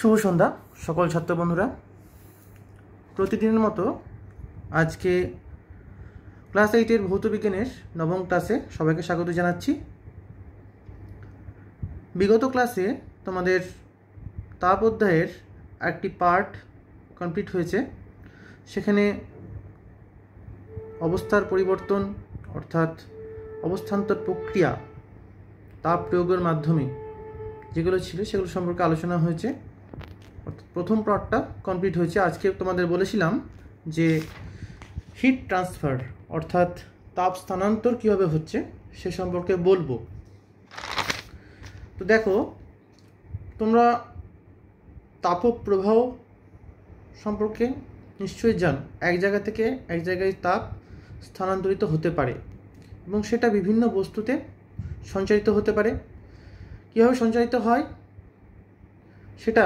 শুভ সন্ধ্যা সকল ছাত্র বন্ধুরা প্রতিদিনের মতো আজকে ক্লাস এইটের ভৌত বিজ্ঞানের নবম ক্লাসে সবাইকে স্বাগত জানাচ্ছি বিগত ক্লাসে তোমাদের তাপ অধ্যায়ের একটি পার্ট কমপ্লিট হয়েছে সেখানে অবস্থার পরিবর্তন অর্থাৎ অবস্থান্তর প্রক্রিয়া তাপ প্রয়োগের মাধ্যমে যেগুলো ছিল সেগুলো সম্পর্কে আলোচনা হয়েছে প্রথম প্লটটা কমপ্লিট হয়েছে আজকে তোমাদের বলেছিলাম যে হিট ট্রান্সফার অর্থাৎ তাপ স্থানান্তর কীভাবে হচ্ছে সে সম্পর্কে বলবো তো দেখো তোমরা তাপপ্রবাহ সম্পর্কে নিশ্চয়ই জান এক জায়গা থেকে এক জায়গায় তাপ স্থানান্তরিত হতে পারে এবং সেটা বিভিন্ন বস্তুতে সঞ্চারিত হতে পারে কীভাবে সঞ্চারিত হয় সেটা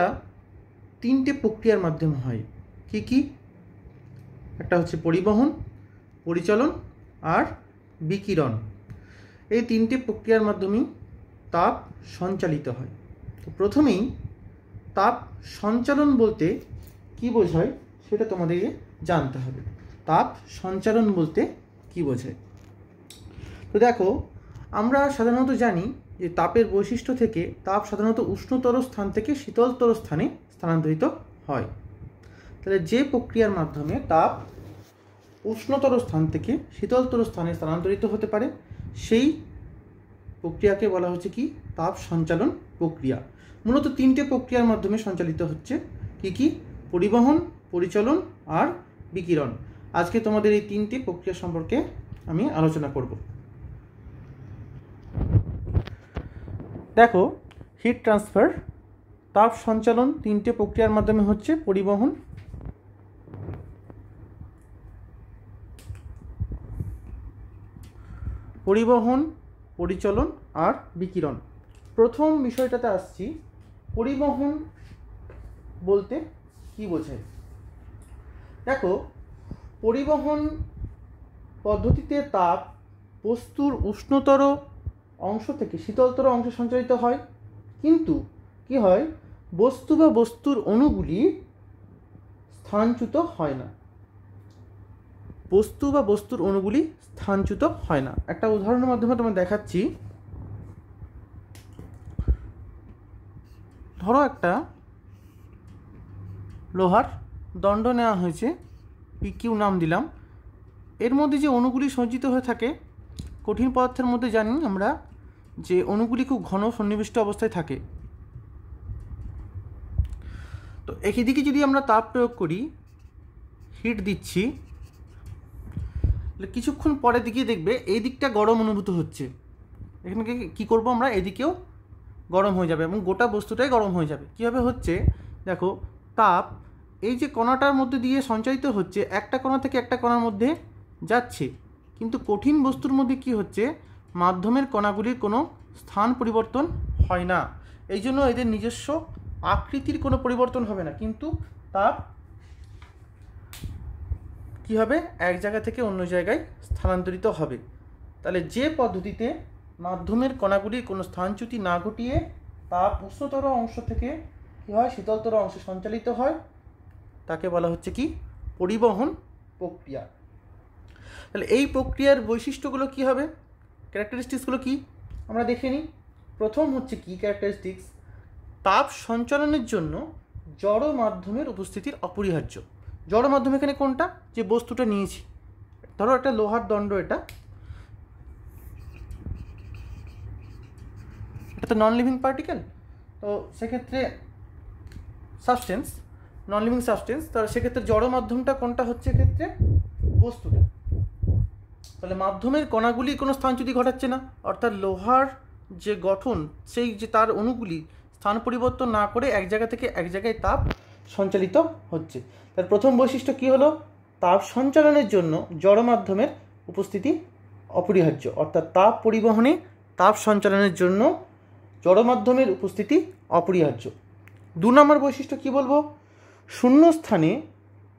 তিনটে প্রক্রিয়ার মাধ্যমে হয় কি কি একটা হচ্ছে পরিবহন পরিচালন আর বিকিরণ এই তিনটে প্রক্রিয়ার মাধ্যমেই তাপ সঞ্চালিত হয় তো প্রথমেই তাপ সঞ্চালন বলতে কি বোঝায় সেটা তোমাদেরকে জানতে হবে তাপ সঞ্চালন বলতে কি বোঝায় তো দেখো আমরা সাধারণত জানি যে তাপের বৈশিষ্ট্য থেকে তাপ সাধারণত উষ্ণতর স্থান থেকে শীতলতর স্থানে স্থানান্তরিত হয় তাহলে যে প্রক্রিয়ার মাধ্যমে তাপ উষ্ণতর স্থান থেকে শীতলতর স্থানে স্থানান্তরিত হতে পারে সেই প্রক্রিয়াকে বলা হচ্ছে কি তাপ সঞ্চালন প্রক্রিয়া মূলত তিনটে প্রক্রিয়ার মাধ্যমে সঞ্চালিত হচ্ছে কি কি পরিবহন পরিচলন আর বিকিরণ আজকে তোমাদের এই তিনটি প্রক্রিয়া সম্পর্কে আমি আলোচনা করব দেখো হিট ট্রান্সফার তাপ সঞ্চালন তিনটে প্রক্রিয়ার মাধ্যমে হচ্ছে পরিবহন পরিবহন পরিচলন আর বিকিরণ প্রথম বিষয়টাতে আসছি পরিবহন বলতে কি বোঝায় দেখো পরিবহন পদ্ধতিতে তাপ বস্তুর উষ্ণতর অংশ থেকে শীতলতর অংশে সঞ্চারিত হয় কিন্তু কি হয় বস্তু বা বস্তুর অণুগুলি স্থানচ্যুত হয় না বস্তু বা বস্তুর অণুগুলি স্থানচ্যুত হয় না একটা উদাহরণের মাধ্যমে তোমার দেখাচ্ছি ধরো একটা লোহার দণ্ড নেওয়া হয়েছে পিকিউ নাম দিলাম এর মধ্যে যে অণুগুলি সঞ্চিত হয়ে থাকে কঠিন পদার্থের মধ্যে জানি আমরা যে অণুগুলি খুব ঘন সন্নিবিষ্ট অবস্থায় থাকে তো এদিকে যদি আমরা তাপ প্রয়োগ করি হিট দিচ্ছি কিছুক্ষণ পরে দিকে দেখবে এই দিকটা গরম অনুভূত হচ্ছে এখানে কি করব আমরা এদিকেও গরম হয়ে যাবে এবং গোটা বস্তুটাই গরম হয়ে যাবে কীভাবে হচ্ছে দেখো তাপ এই যে কণাটার মধ্যে দিয়ে সঞ্চারিত হচ্ছে একটা কণা থেকে একটা কণার মধ্যে যাচ্ছে কিন্তু কঠিন বস্তুর মধ্যে কি হচ্ছে মাধ্যমের কণাগুলির কোনো স্থান পরিবর্তন হয় না এই জন্য এদের নিজস্ব আকৃতির কোনো পরিবর্তন হবে না কিন্তু তাপ কি হবে এক জায়গা থেকে অন্য জায়গায় স্থানান্তরিত হবে তাহলে যে পদ্ধতিতে মাধ্যমের কণাগুলি কোনো স্থানচ্যুতি না ঘটিয়ে তাপ উষ্ণতর অংশ থেকে কী হয় শীতলতর অংশে সঞ্চালিত হয় তাকে বলা হচ্ছে কি পরিবহন প্রক্রিয়া তাহলে এই প্রক্রিয়ার বৈশিষ্ট্যগুলো কি হবে ক্যারেক্টারিস্টিক্সগুলো কি আমরা দেখে নিই প্রথম হচ্ছে কি ক্যারেক্টারিস্টিক্স তাপ সঞ্চালনের জন্য জড় মাধ্যমের উপস্থিতির অপরিহার্য জড় মাধ্যম এখানে কোনটা যে বস্তুটা নিয়েছি ধরো একটা লোহার দণ্ড এটা এটা তো নন লিভিং পার্টিকেল তো সেক্ষেত্রে সাবস্টেন্স নন লিভিং সাবস্টেন্স তাহলে সেক্ষেত্রে জড় মাধ্যমটা কোনটা হচ্ছে ক্ষেত্রে বস্তুটা তাহলে মাধ্যমের কণাগুলি কোনো স্থানচ্যুতি ঘটাচ্ছে না অর্থাৎ লোহার যে গঠন সেই যে তার অণুগুলি স্থান পরিবর্তন না করে এক জায়গা থেকে এক জায়গায় তাপ সঞ্চালিত হচ্ছে তার প্রথম বৈশিষ্ট্য কি হলো তাপ সঞ্চালনের জন্য জড় মাধ্যমের উপস্থিতি অপরিহার্য অর্থাৎ তাপ পরিবহনে তাপ সঞ্চালনের জন্য জড় মাধ্যমের উপস্থিতি অপরিহার্য দু নম্বর বৈশিষ্ট্য কি বলবো শূন্য স্থানে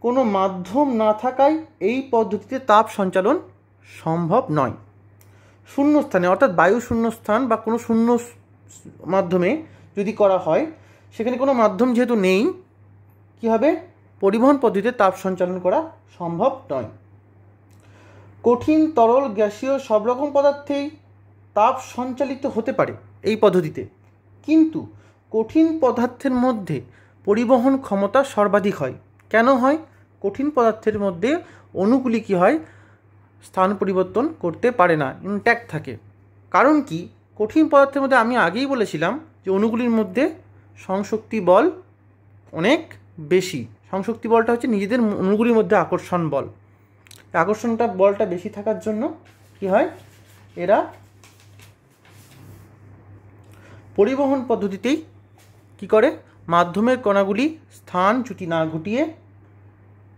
কোনো মাধ্যম না থাকায় এই পদ্ধতিতে তাপ সঞ্চালন সম্ভব নয় শূন্য স্থানে অর্থাৎ বায়ু শূন্য স্থান বা কোনো শূন্য মাধ্যমে যদি করা হয় সেখানে কোনো মাধ্যম যেহেতু নেই কি হবে পরিবহন পদ্ধতিতে তাপ সঞ্চালন করা সম্ভব নয় কঠিন তরল গ্যাসীয় সব রকম পদার্থেই তাপ সঞ্চালিত হতে পারে এই পদ্ধতিতে কিন্তু কঠিন পদার্থের মধ্যে পরিবহন ক্ষমতা সর্বাধিক হয় কেন হয় কঠিন পদার্থের মধ্যে অণুগুলি কী হয় স্থান পরিবর্তন করতে পারে না ইনট্যাক্ট থাকে কারণ কি কঠিন পদার্থের মধ্যে আমি আগেই বলেছিলাম যে অণুগুলির মধ্যে সংশক্তি বল অনেক বেশি সংশক্তি বলটা হচ্ছে নিজেদের অণুগুলির মধ্যে আকর্ষণ বল আকর্ষণটা বলটা বেশি থাকার জন্য কি হয় এরা পরিবহন পদ্ধতিতেই কি করে মাধ্যমের কণাগুলি স্থান চুটি না ঘটিয়ে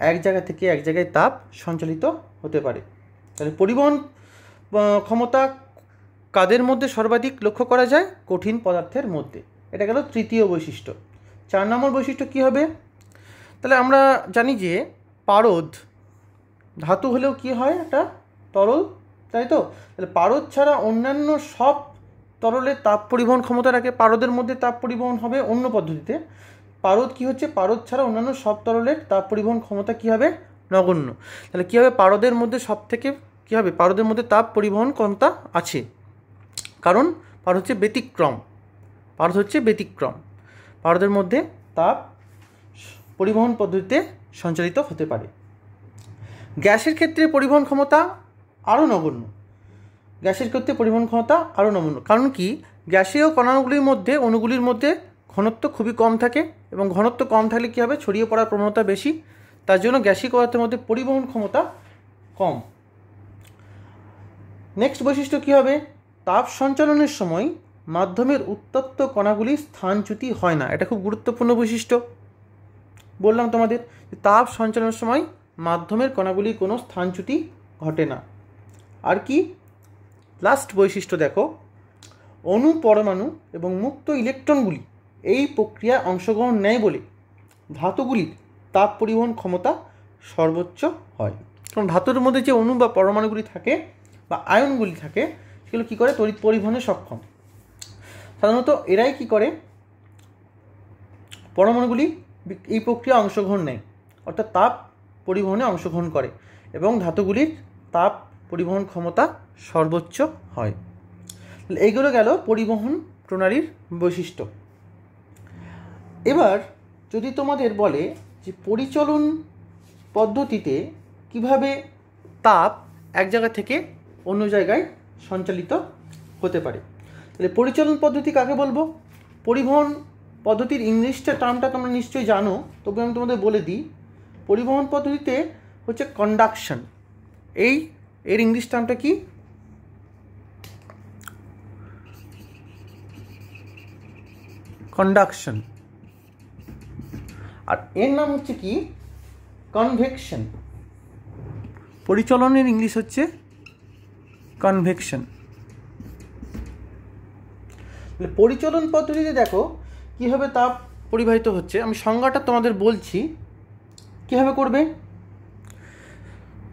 এক জায়গা থেকে এক জায়গায় তাপ সঞ্চালিত হতে পারে তাহলে পরিবহন ক্ষমতা কাদের মধ্যে সর্বাধিক লক্ষ্য করা যায় কঠিন পদার্থের মধ্যে এটা গেল তৃতীয় বৈশিষ্ট্য চার নম্বর বৈশিষ্ট্য কি হবে তাহলে আমরা জানি যে পারদ ধাতু হলেও কি হয় একটা তরল তাই তো তাহলে পারদ ছাড়া অন্যান্য সব তরলের তাপ পরিবহন ক্ষমতা রাখে পারদের মধ্যে তাপ পরিবহন হবে অন্য পদ্ধতিতে পারদ কি হচ্ছে পারদ ছাড়া অন্যান্য সব তরলের তাপ পরিবহন ক্ষমতা কি হবে নগণ্য তাহলে কী হবে পারদের মধ্যে সব থেকে কী হবে পারদের মধ্যে তাপ পরিবহন ক্ষমতা আছে কারণ পার হচ্ছে ব্যতিক্রম পারদ হচ্ছে ব্যতিক্রম পারদের মধ্যে তাপ পরিবহন পদ্ধতিতে সঞ্চালিত হতে পারে গ্যাসের ক্ষেত্রে পরিবহন ক্ষমতা আরও নগণ্য গ্যাসের ক্ষেত্রে পরিবহন ক্ষমতা আরও নগণ্য কারণ কি গ্যাসীয় কণাগুলির মধ্যে অণুগুলির মধ্যে ঘনত্ব খুবই কম থাকে এবং ঘনত্ব কম থাকলে কী হবে ছড়িয়ে পড়ার প্রবণতা বেশি তার জন্য গ্যাসীয় পদার্থের মধ্যে পরিবহন ক্ষমতা কম নেক্সট বৈশিষ্ট্য কী হবে তাপ সঞ্চালনের সময় মাধ্যমের উত্তপ্ত কণাগুলি স্থানচ্যুতি হয় না এটা খুব গুরুত্বপূর্ণ বৈশিষ্ট্য বললাম তোমাদের তাপ সঞ্চালনের সময় মাধ্যমের কণাগুলি কোনো স্থানচ্যুতি ঘটে না আর কি লাস্ট বৈশিষ্ট্য দেখো অণু পরমাণু এবং মুক্ত ইলেকট্রনগুলি এই প্রক্রিয়ায় অংশগ্রহণ নেয় বলে ধাতুগুলির তাপ পরিবহন ক্ষমতা সর্বোচ্চ হয় কারণ ধাতুর মধ্যে যে অণু বা পরমাণুগুলি থাকে বা আয়নগুলি থাকে সেগুলো কী করে তড়িৎ পরিবহনে সক্ষম সাধারণত এরাই কি করে পরমাণুগুলি এই প্রক্রিয়া অংশগ্রহণ নেয় অর্থাৎ তাপ পরিবহনে অংশগ্রহণ করে এবং ধাতুগুলির তাপ পরিবহন ক্ষমতা সর্বোচ্চ হয় এইগুলো গেল পরিবহন প্রণালীর বৈশিষ্ট্য এবার যদি তোমাদের বলে যে পরিচলন পদ্ধতিতে কিভাবে তাপ এক জায়গা থেকে অন্য জায়গায় সঞ্চালিত হতে পারে তাহলে পরিচালন পদ্ধতি কাকে বলবো পরিবহন পদ্ধতির ইংলিশটা টার্মটা তোমরা নিশ্চয়ই জানো তবু আমি তোমাদের বলে দিই পরিবহন পদ্ধতিতে হচ্ছে কন্ডাকশন এই এর ইংলিশ টার্মটা কি কন্ডাকশন আর এর নাম হচ্ছে কি কনভেকশন পরিচালনের ইংলিশ হচ্ছে কনভেকশন পরিচলন পদ্ধতিতে দেখো কীভাবে তাপ পরিবাহিত হচ্ছে আমি সংজ্ঞাটা তোমাদের বলছি কীভাবে করবে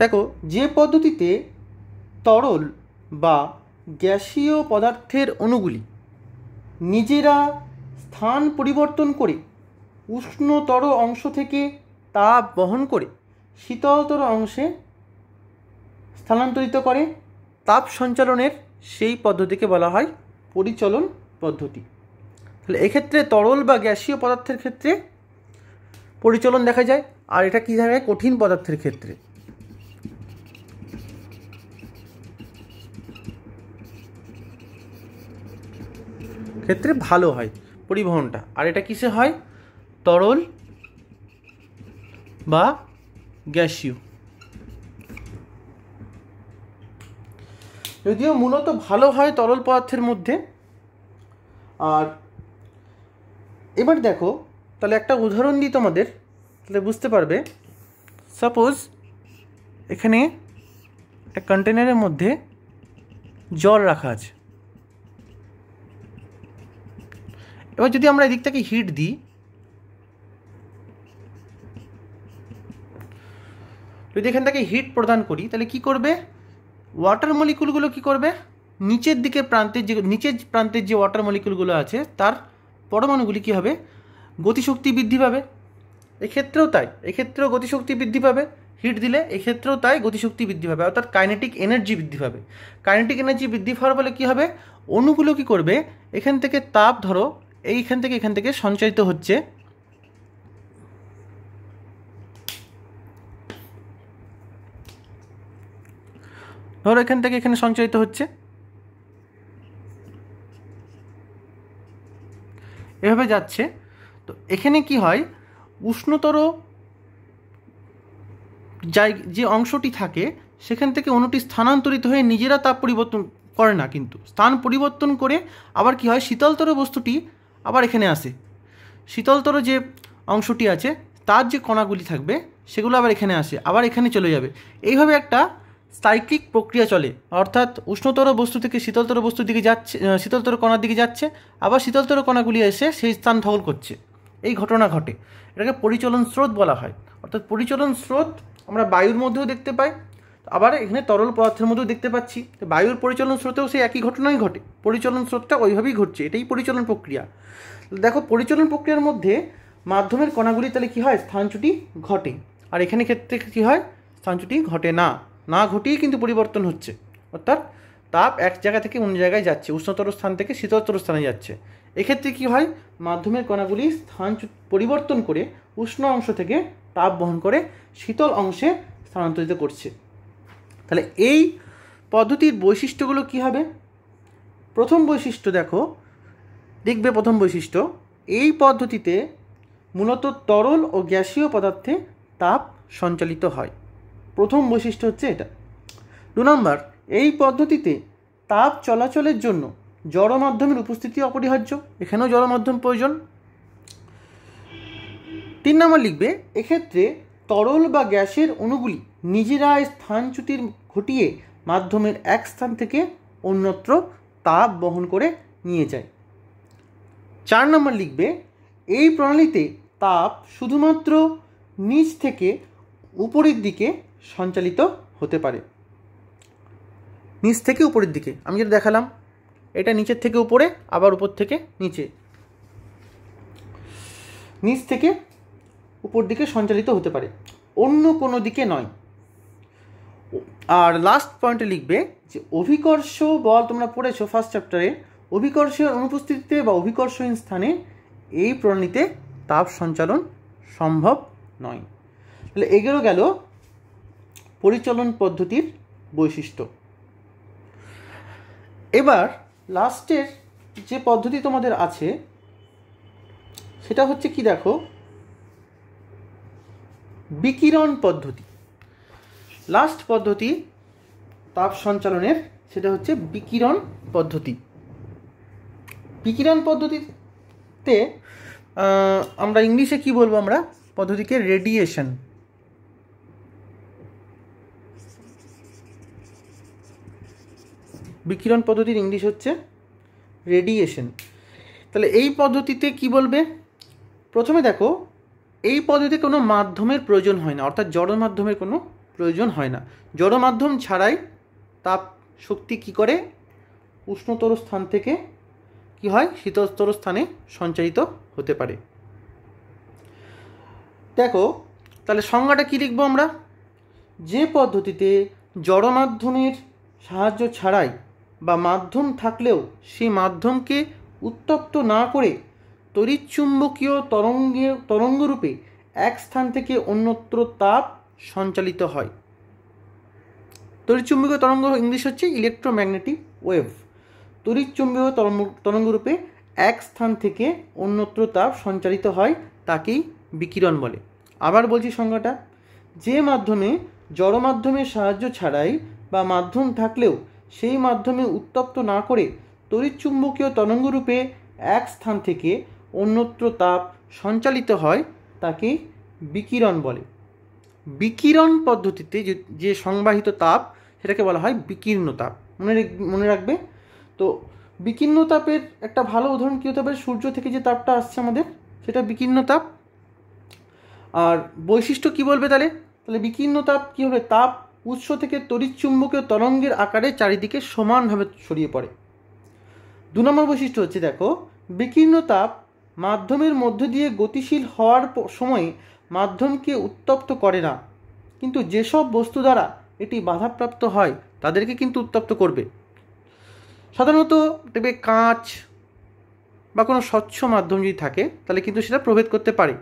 দেখো যে পদ্ধতিতে তরল বা গ্যাসীয় পদার্থের অণুগুলি নিজেরা স্থান পরিবর্তন করে উষ্ণতর অংশ থেকে তাপ বহন করে শীতলতর অংশে স্থানান্তরিত করে তাপ সঞ্চালনের সেই পদ্ধতিকে বলা হয় পরিচলন পদ্ধতি তাহলে এক্ষেত্রে তরল বা গ্যাসীয় পদার্থের ক্ষেত্রে পরিচলন দেখা যায় আর এটা কী দেখা যায় কঠিন পদার্থের ক্ষেত্রে ক্ষেত্রে ভালো হয় পরিবহনটা আর এটা কিসে হয় তরল বা গ্যাসীয় যদিও মূলত ভালো হয় তরল পদার্থের মধ্যে আর এবার দেখো তাহলে একটা উদাহরণ দিই তোমাদের তাহলে বুঝতে পারবে সাপোজ এখানে এক কন্টেনারের মধ্যে জল রাখা আছে এবার যদি আমরা এদিকটাকে হিট দিই যদি এখান থেকে হিট প্রদান করি তাহলে কি করবে ওয়াটার মলিকুলগুলো কি করবে নিচের দিকে প্রান্তের যে নিচের প্রান্তের যে ওয়াটার মলিকুলগুলো আছে তার পরমাণুগুলি কী হবে গতিশক্তি বৃদ্ধি পাবে এক্ষেত্রেও তাই এক্ষেত্রেও গতিশক্তি বৃদ্ধি পাবে হিট দিলে এক্ষেত্রেও তাই গতিশক্তি বৃদ্ধি পাবে অর্থাৎ কাইনেটিক এনার্জি বৃদ্ধি পাবে কাইনেটিক এনার্জি বৃদ্ধি হওয়ার ফলে কী হবে অণুগুলো কী করবে এখান থেকে তাপ ধরো এইখান থেকে এখান থেকে সঞ্চারিত হচ্ছে ধরো এখান থেকে এখানে সঞ্চয়িত হচ্ছে এভাবে যাচ্ছে তো এখানে কি হয় উষ্ণতর যাই যে অংশটি থাকে সেখান থেকে অণুটি স্থানান্তরিত হয়ে নিজেরা তাপ পরিবর্তন করে না কিন্তু স্থান পরিবর্তন করে আবার কি হয় শীতলতর বস্তুটি আবার এখানে আসে শীতলতর যে অংশটি আছে তার যে কণাগুলি থাকবে সেগুলো আবার এখানে আসে আবার এখানে চলে যাবে এইভাবে একটা সাইক্লিক প্রক্রিয়া চলে অর্থাৎ উষ্ণতর বস্তু থেকে শীতলতর বস্তুর দিকে যাচ্ছে শীতলতর কণার দিকে যাচ্ছে আবার শীতলতর কণাগুলি এসে সেই স্থান দখল করছে এই ঘটনা ঘটে এটাকে পরিচলন স্রোত বলা হয় অর্থাৎ পরিচলন স্রোত আমরা বায়ুর মধ্যেও দেখতে পাই আবার এখানে তরল পদার্থের মধ্যেও দেখতে পাচ্ছি বায়ুর পরিচলন স্রোতেও সেই একই ঘটনাই ঘটে পরিচলন স্রোতটা ওইভাবেই ঘটছে এটাই পরিচলন প্রক্রিয়া দেখো পরিচলন প্রক্রিয়ার মধ্যে মাধ্যমের কণাগুলি তাহলে কী হয় স্থানচ্যুতি ঘটে আর এখানে ক্ষেত্রে কী হয় স্থানচ্যুতি ঘটে না না ঘটিয়ে কিন্তু পরিবর্তন হচ্ছে অর্থাৎ তাপ এক জায়গা থেকে অন্য জায়গায় যাচ্ছে উষ্ণতর স্থান থেকে শীতলতর স্থানে যাচ্ছে এক্ষেত্রে কী হয় মাধ্যমের কণাগুলি স্থান পরিবর্তন করে উষ্ণ অংশ থেকে তাপ বহন করে শীতল অংশে স্থানান্তরিত করছে তাহলে এই পদ্ধতির বৈশিষ্ট্যগুলো কী হবে প্রথম বৈশিষ্ট্য দেখো দেখবে প্রথম বৈশিষ্ট্য এই পদ্ধতিতে মূলত তরল ও গ্যাসীয় পদার্থে তাপ সঞ্চালিত হয় প্রথম বৈশিষ্ট্য হচ্ছে এটা দু নম্বর এই পদ্ধতিতে তাপ চলাচলের জন্য জড় মাধ্যমের উপস্থিতি অপরিহার্য এখানেও জড় মাধ্যম প্রয়োজন তিন নম্বর লিখবে এক্ষেত্রে তরল বা গ্যাসের অণুগুলি নিজেরা স্থানচ্যুতির ঘটিয়ে মাধ্যমের এক স্থান থেকে অন্যত্র তাপ বহন করে নিয়ে যায় চার নম্বর লিখবে এই প্রণালীতে তাপ শুধুমাত্র নিচ থেকে উপরের দিকে সঞ্চালিত হতে পারে নিচ থেকে উপরের দিকে আমি যেটা দেখালাম এটা নিচের থেকে উপরে আবার উপর থেকে নিচে নিচ থেকে উপর দিকে সঞ্চালিত হতে পারে অন্য কোনো দিকে নয় আর লাস্ট পয়েন্টে লিখবে যে অভিকর্ষ বল তোমরা পড়েছো ফার্স্ট চ্যাপ্টারে অভিকর্ষের অনুপস্থিতিতে বা অভিকর্ষহীন স্থানে এই প্রণালীতে তাপ সঞ্চালন সম্ভব নয় তাহলে এগেরও গেল পরিচালন পদ্ধতির বৈশিষ্ট্য এবার লাস্টের যে পদ্ধতি তোমাদের আছে সেটা হচ্ছে কি দেখো বিকিরণ পদ্ধতি লাস্ট পদ্ধতি তাপ সঞ্চালনের সেটা হচ্ছে বিকিরণ পদ্ধতি বিকিরণ পদ্ধতিতে আমরা ইংলিশে কি বলবো আমরা পদ্ধতিকে রেডিয়েশন বিকিরণ পদ্ধতির ইংলিশ হচ্ছে রেডিয়েশন তাহলে এই পদ্ধতিতে কি বলবে প্রথমে দেখো এই পদ্ধতিতে কোনো মাধ্যমের প্রয়োজন হয় না অর্থাৎ জড় মাধ্যমের কোনো প্রয়োজন হয় না জড় মাধ্যম ছাড়াই তাপ শক্তি কি করে উষ্ণতর স্থান থেকে কি হয় শীতস্তর স্থানে সঞ্চারিত হতে পারে দেখো তাহলে সংজ্ঞাটা কী লিখবো আমরা যে পদ্ধতিতে জড় মাধ্যমের সাহায্য ছাড়াই বা মাধ্যম থাকলেও সেই মাধ্যমকে উত্তপ্ত না করে তড়িৎচুম্বকীয় তরঙ্গে তরঙ্গরূপে এক স্থান থেকে অন্যত্র তাপ সঞ্চালিত হয় তড়িৎচুম্বকীয় তরঙ্গ ইংলিশ হচ্ছে ইলেকট্রোম্যাগনেটিক ওয়েভ তড়িৎচুম্বকীয় তরঙ্গ তরঙ্গরূপে এক স্থান থেকে অন্যত্র তাপ সঞ্চালিত হয় তাকেই বিকিরণ বলে আবার বলছি সংজ্ঞাটা যে মাধ্যমে জড় মাধ্যমের সাহায্য ছাড়াই বা মাধ্যম থাকলেও সেই মাধ্যমে উত্তপ্ত না করে তড়িৎচুম্বকীয় তরঙ্গরূপে এক স্থান থেকে অন্যত্র তাপ সঞ্চালিত হয় তাকে বিকিরণ বলে বিকিরণ পদ্ধতিতে যে সংবাহিত তাপ সেটাকে বলা হয় বিকীর্ণ তাপ মনে মনে রাখবে তো বিকীর্ণ তাপের একটা ভালো উদাহরণ কী হতে পারে সূর্য থেকে যে তাপটা আসছে আমাদের সেটা বিকীর্ণ তাপ আর বৈশিষ্ট্য কি বলবে তাহলে তাহলে বিকীর্ণ তাপ কী হবে তাপ উৎস থেকে তড়িৎচুম্বকীয় তরঙ্গের আকারে চারিদিকে সমানভাবে ছড়িয়ে পড়ে দু নম্বর বৈশিষ্ট্য হচ্ছে দেখো বিকীর্ণ তাপ মাধ্যমের মধ্য দিয়ে গতিশীল হওয়ার সময় মাধ্যমকে উত্তপ্ত করে না কিন্তু যেসব বস্তু দ্বারা এটি বাধাপ্রাপ্ত হয় তাদেরকে কিন্তু উত্তপ্ত করবে সাধারণত দেখবে কাঁচ বা কোনো স্বচ্ছ মাধ্যম যদি থাকে তাহলে কিন্তু সেটা প্রভেদ করতে পারে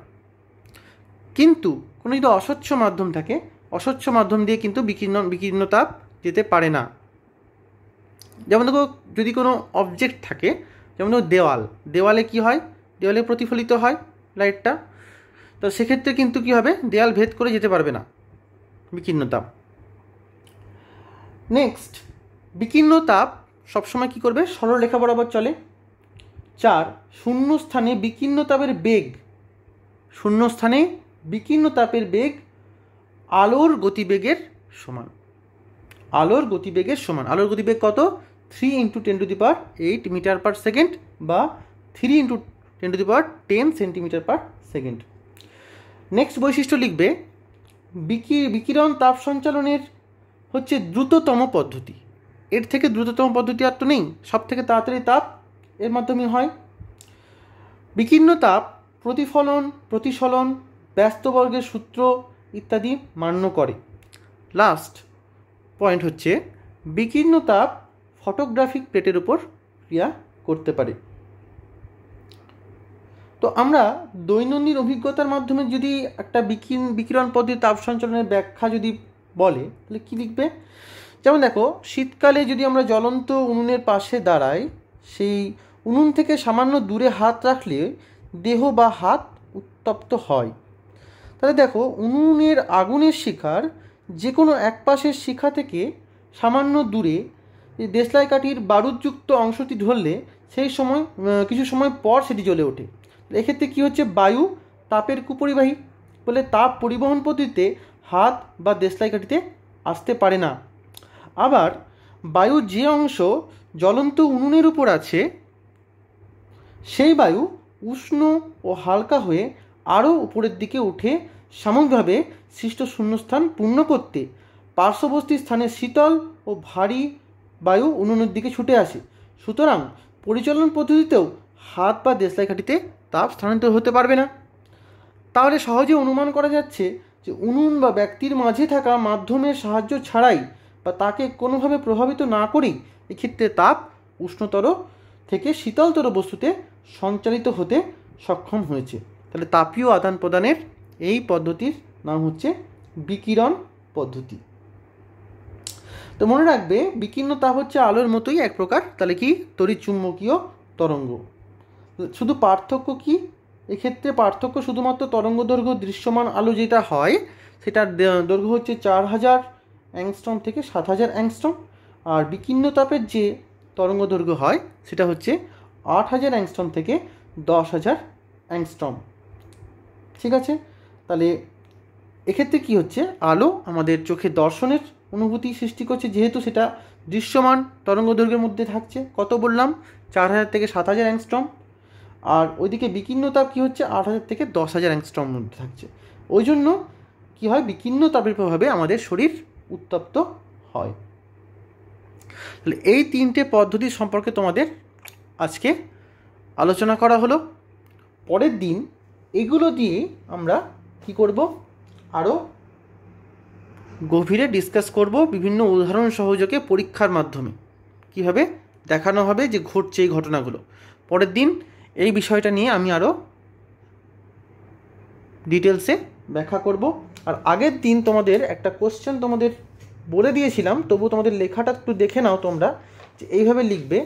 কিন্তু কোনো যদি অস্বচ্ছ মাধ্যম থাকে অস্বচ্ছ মাধ্যম দিয়ে কিন্তু বিকীর্ণ বিকীর্ণ তাপ যেতে পারে না যেমন দেখো যদি কোনো অবজেক্ট থাকে যেমন দেখো দেওয়াল দেওয়ালে কি হয় দেওয়ালে প্রতিফলিত হয় লাইটটা তো সেক্ষেত্রে কিন্তু কি হবে দেয়াল ভেদ করে যেতে পারবে না বিকীর্ণ তাপ নেক্সট বিকীর্ণ তাপ সবসময় কী করবে সরলরেখা বরাবর চলে চার শূন্য স্থানে বিকীর্ণ তাপের বেগ শূন্য স্থানে বিকীর্ণ তাপের বেগ আলোর গতিবেগের সমান আলোর গতিবেগের সমান আলোর গতিবেগ কত three into ten to the power eight metre per second বা three into ten to the power ten centimetre per second next বৈশিষ্ট্য লিখবে বিকি বিকিরণ তাপ সঞ্চালনের হচ্ছে দ্রুততম পদ্ধতি এর থেকে দ্রুততম পদ্ধতি আর তো নেই সব থেকে তাড়াতাড়ি তাপ এর মাধ্যমে হয় বিকীর্ণ তাপ প্রতিফলন প্রতিসলন ব্যস্তবর্গের সূত্র ইত্যাদি মান্য করে লাস্ট পয়েন্ট হচ্ছে বিকীর্ণ তাপ ফটোগ্রাফিক প্লেটের উপর ক্রিয়া করতে পারে তো আমরা দৈনন্দিন অভিজ্ঞতার মাধ্যমে যদি একটা বিকিরণ বিকিরণ পদ্ধতি তাপ সঞ্চালনের ব্যাখ্যা যদি বলে তাহলে কী লিখবে যেমন দেখো শীতকালে যদি আমরা জ্বলন্ত উনুনের পাশে দাঁড়াই সেই উনুন থেকে সামান্য দূরে হাত রাখলে দেহ বা হাত উত্তপ্ত হয় তাহলে দেখো উনুনের আগুনের শিখার যে কোনো এক পাশের শিখা থেকে সামান্য দূরে দেশলাই কাঠির বারুদযুক্ত অংশটি ধরলে সেই সময় কিছু সময় পর সেটি জ্বলে ওঠে এক্ষেত্রে কী হচ্ছে বায়ু তাপের কুপরিবাহী বলে তাপ পরিবহন পদ্ধতিতে হাত বা দেশলাই কাঠিতে আসতে পারে না আবার বায়ু যে অংশ জ্বলন্ত উনুনের উপর আছে সেই বায়ু উষ্ণ ও হালকা হয়ে আরও উপরের দিকে উঠে সামগ্রিকভাবে সৃষ্ট শূন্যস্থান পূর্ণ করতে পার্শ্ববর্তী স্থানে শীতল ও ভারী বায়ু উনুনের দিকে ছুটে আসে সুতরাং পরিচালন পদ্ধতিতেও হাত বা দেশলাই কাঠিতে তাপ স্থানান্তর হতে পারবে না তাহলে সহজে অনুমান করা যাচ্ছে যে উনুন বা ব্যক্তির মাঝে থাকা মাধ্যমের সাহায্য ছাড়াই বা তাকে কোনোভাবে প্রভাবিত না করেই এক্ষেত্রে তাপ উষ্ণতর থেকে শীতলতর বস্তুতে সঞ্চালিত হতে সক্ষম হয়েছে তাহলে তাপীয় আদান প্রদানের এই পদ্ধতির নাম হচ্ছে বিকিরণ পদ্ধতি তো মনে রাখবে বিকির্ণ তাপ হচ্ছে আলোর মতোই এক প্রকার তাহলে কি তড়িৎ চুম্বকীয় তরঙ্গ শুধু পার্থক্য কি এক্ষেত্রে পার্থক্য শুধুমাত্র তরঙ্গ দৈর্ঘ্য দৃশ্যমান আলো যেটা হয় সেটার দৈর্ঘ্য হচ্ছে চার হাজার অ্যাংস্টম থেকে সাত হাজার অ্যাংস্টম আর বিকির্ণ তাপের যে তরঙ্গ দৈর্ঘ্য হয় সেটা হচ্ছে আট হাজার অ্যাংস্টম থেকে দশ হাজার অ্যাংস্টম ঠিক আছে তাহলে এক্ষেত্রে কি হচ্ছে আলো আমাদের চোখে দর্শনের অনুভূতি সৃষ্টি করছে যেহেতু সেটা দৃশ্যমান তরঙ্গ দৈর্ঘ্যের মধ্যে থাকছে কত বললাম চার হাজার থেকে সাত হাজার অ্যাংস্ট্রম আর ওইদিকে বিকিন্ন তাপ কী হচ্ছে আট হাজার থেকে দশ হাজার অ্যাংস্ট্রম মধ্যে থাকছে ওই জন্য কী হয় বিকিন্ন তাপের প্রভাবে আমাদের শরীর উত্তপ্ত হয় তাহলে এই তিনটে পদ্ধতি সম্পর্কে তোমাদের আজকে আলোচনা করা হলো পরের দিন এগুলো দিয়ে আমরা কি করব আরও গভীরে ডিসকাস করব বিভিন্ন উদাহরণ সহযোগে পরীক্ষার মাধ্যমে কীভাবে দেখানো হবে যে ঘটছে এই ঘটনাগুলো পরের দিন এই বিষয়টা নিয়ে আমি আরও ডিটেলসে ব্যাখ্যা করব আর আগের দিন তোমাদের একটা কোশ্চেন তোমাদের বলে দিয়েছিলাম তবু তোমাদের লেখাটা একটু দেখে নাও তোমরা যে এইভাবে লিখবে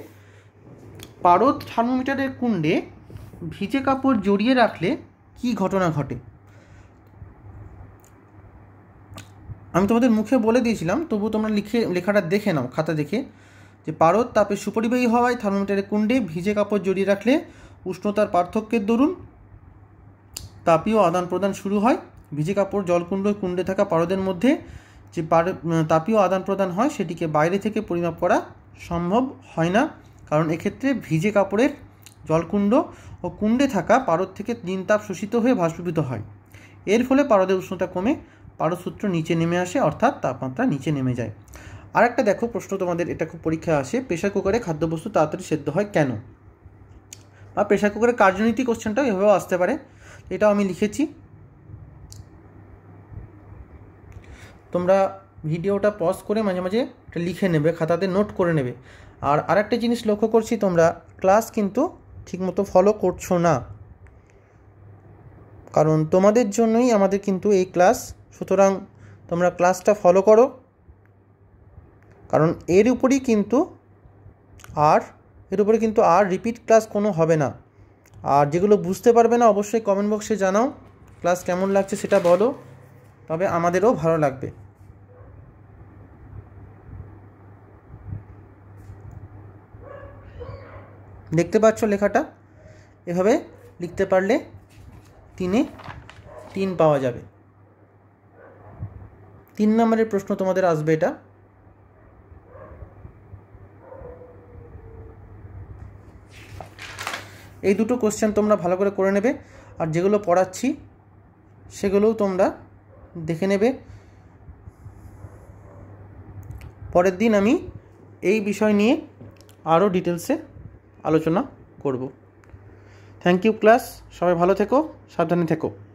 পারদ থার্মোমিটারের কুণ্ডে ভিজে কাপড় জড়িয়ে রাখলে কি ঘটনা ঘটে আমি তোমাদের মুখে বলে দিয়েছিলাম তবু তোমরা লিখে লেখাটা দেখে নাও খাতা দেখে যে পারদ তাপে সুপরিবাহী হওয়ায় থার্মোমিটারের কুণ্ডে ভিজে কাপড় জড়িয়ে রাখলে উষ্ণতার পার্থক্যের দরুন তাপীয় আদান প্রদান শুরু হয় ভিজে কাপড় জলকুণ্ড কুণ্ডে থাকা পারদের মধ্যে যে পার তাপীয় আদান প্রদান হয় সেটিকে বাইরে থেকে পরিমাপ করা সম্ভব হয় না কারণ এক্ষেত্রে ভিজে কাপড়ের জলকুণ্ড ও কুণ্ডে থাকা পারদ থেকে দিন তাপ শোষিত হয়ে ভাষ্পীভূত হয় এর ফলে পারদের উষ্ণতা কমে পারসূত্র নিচে নেমে আসে অর্থাৎ তাপমাত্রা নিচে নেমে যায় আর একটা দেখো প্রশ্ন তোমাদের এটা খুব পরীক্ষা আসে প্রেশার কুকারে খাদ্যবস্তু তাড়াতাড়ি সেদ্ধ হয় কেন বা প্রেশার কুকারের কার্যনীতি কোশ্চেনটাও এভাবেও আসতে পারে এটাও আমি লিখেছি তোমরা ভিডিওটা পজ করে মাঝে মাঝে এটা লিখে নেবে খাতাতে নোট করে নেবে আর আরেকটা জিনিস লক্ষ্য করছি তোমরা ক্লাস কিন্তু ঠিকমতো ফলো করছো না কারণ তোমাদের জন্যই আমাদের কিন্তু এই ক্লাস সুতরাং তোমরা ক্লাসটা ফলো করো কারণ এর উপরই কিন্তু আর এর উপরে কিন্তু আর রিপিট ক্লাস কোনো হবে না আর যেগুলো বুঝতে পারবে না অবশ্যই কমেন্ট বক্সে জানাও ক্লাস কেমন লাগছে সেটা বলো তবে আমাদেরও ভালো লাগবে দেখতে পাচ্ছ লেখাটা এভাবে লিখতে পারলে তিনে তিন পাওয়া যাবে তিন নম্বরের প্রশ্ন তোমাদের আসবে এটা এই দুটো কোশ্চেন তোমরা ভালো করে করে নেবে আর যেগুলো পড়াচ্ছি সেগুলোও তোমরা দেখে নেবে পরের দিন আমি এই বিষয় নিয়ে আরও ডিটেলসে আলোচনা করব থ্যাংক ইউ ক্লাস সবাই ভালো থেকো সাবধানে থেকো